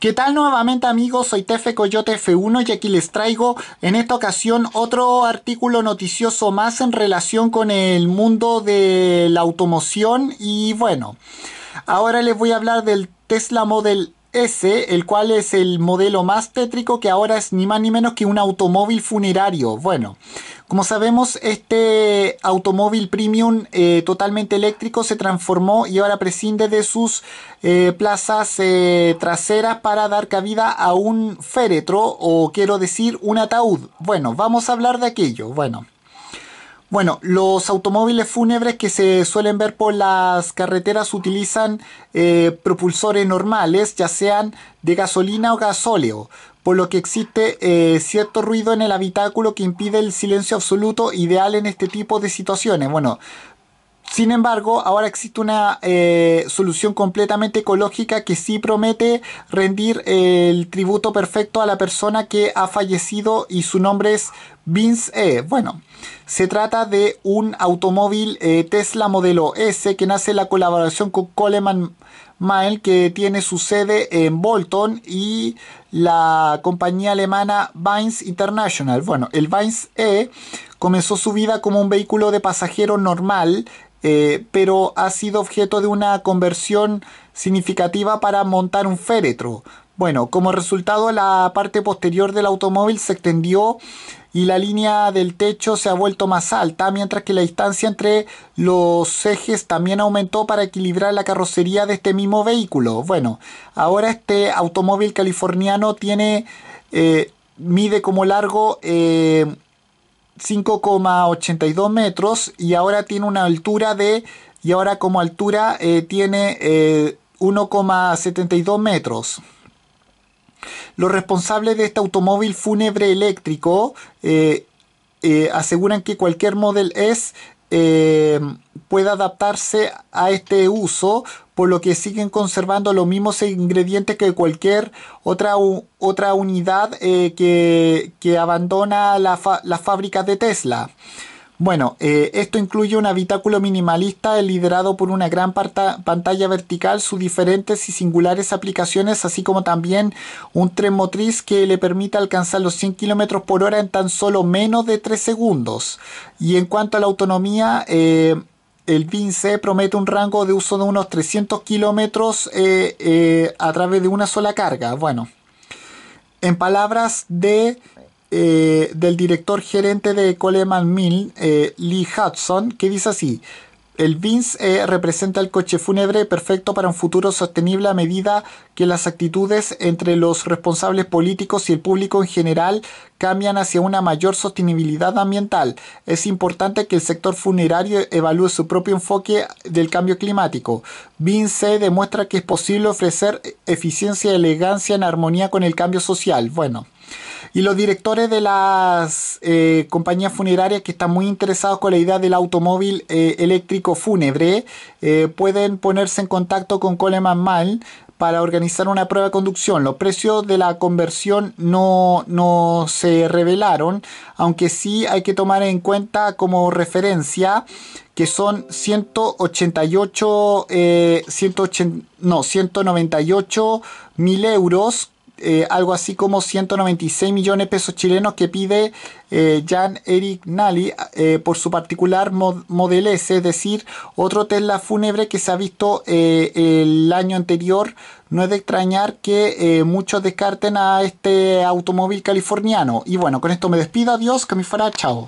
¿Qué tal nuevamente amigos? Soy Tefe Coyote F1 y aquí les traigo en esta ocasión otro artículo noticioso más en relación con el mundo de la automoción y bueno, ahora les voy a hablar del Tesla Model el cual es el modelo más tétrico que ahora es ni más ni menos que un automóvil funerario. Bueno, como sabemos, este automóvil premium eh, totalmente eléctrico se transformó y ahora prescinde de sus eh, plazas eh, traseras para dar cabida a un féretro o quiero decir un ataúd. Bueno, vamos a hablar de aquello. Bueno. Bueno, los automóviles fúnebres que se suelen ver por las carreteras utilizan eh, propulsores normales, ya sean de gasolina o gasóleo, por lo que existe eh, cierto ruido en el habitáculo que impide el silencio absoluto ideal en este tipo de situaciones. Bueno, sin embargo, ahora existe una eh, solución completamente ecológica que sí promete rendir el tributo perfecto a la persona que ha fallecido y su nombre es Vince E. Bueno, se trata de un automóvil eh, Tesla modelo S que nace en la colaboración con Coleman Mail que tiene su sede en Bolton y la compañía alemana Vines International. Bueno, el Vines E comenzó su vida como un vehículo de pasajero normal eh, pero ha sido objeto de una conversión significativa para montar un féretro. Bueno, como resultado la parte posterior del automóvil se extendió y la línea del techo se ha vuelto más alta, mientras que la distancia entre los ejes también aumentó para equilibrar la carrocería de este mismo vehículo. Bueno, ahora este automóvil californiano tiene, eh, mide como largo 5,82 eh, metros y ahora tiene una altura de, y ahora como altura eh, tiene 1,72 metros. Los responsables de este automóvil fúnebre eléctrico eh, eh, aseguran que cualquier modelo S eh, pueda adaptarse a este uso, por lo que siguen conservando los mismos ingredientes que cualquier otra, otra unidad que, abandona las la fábricas de Tesla. Bueno, eh, esto incluye un habitáculo minimalista liderado por una gran pantalla vertical, sus diferentes y singulares aplicaciones, así como también un tren motriz que le permite alcanzar los 100 km por hora en tan solo menos de 3 segundos. Y en cuanto a la autonomía, eh, el Vince promete un rango de uso de unos 300 kilómetros eh, a través de una sola carga. Bueno, en palabras de eh, del director gerente de Coleman Mill, eh, Lee Hudson, que dice así. El Vince eh, representa el coche fúnebre perfecto para un futuro sostenible a medida que las actitudes entre los responsables políticos y el público en general cambian hacia una mayor sostenibilidad ambiental. Es importante que el sector funerario evalúe su propio enfoque del cambio climático. Vince demuestra que es posible ofrecer eficiencia y elegancia en armonía con el cambio social. Bueno, y los directores de las eh, compañías funerarias que están muy interesados con la idea del automóvil eh, eléctrico fúnebre eh, pueden ponerse en contacto con Coleman Mal para organizar una prueba de conducción. Los precios de la conversión no, no se revelaron, aunque sí hay que tomar en cuenta como referencia que son 188, 180, 198 mil euros eh, algo así como 196 millones de pesos chilenos que pide eh, Jan-Eric Nally eh, por su particular Model S, es decir, otro Tesla fúnebre que se ha visto eh, el año anterior. No es de extrañar que muchos descarten a este automóvil californiano. Y bueno, con esto me despido. Adiós, fuera. chao.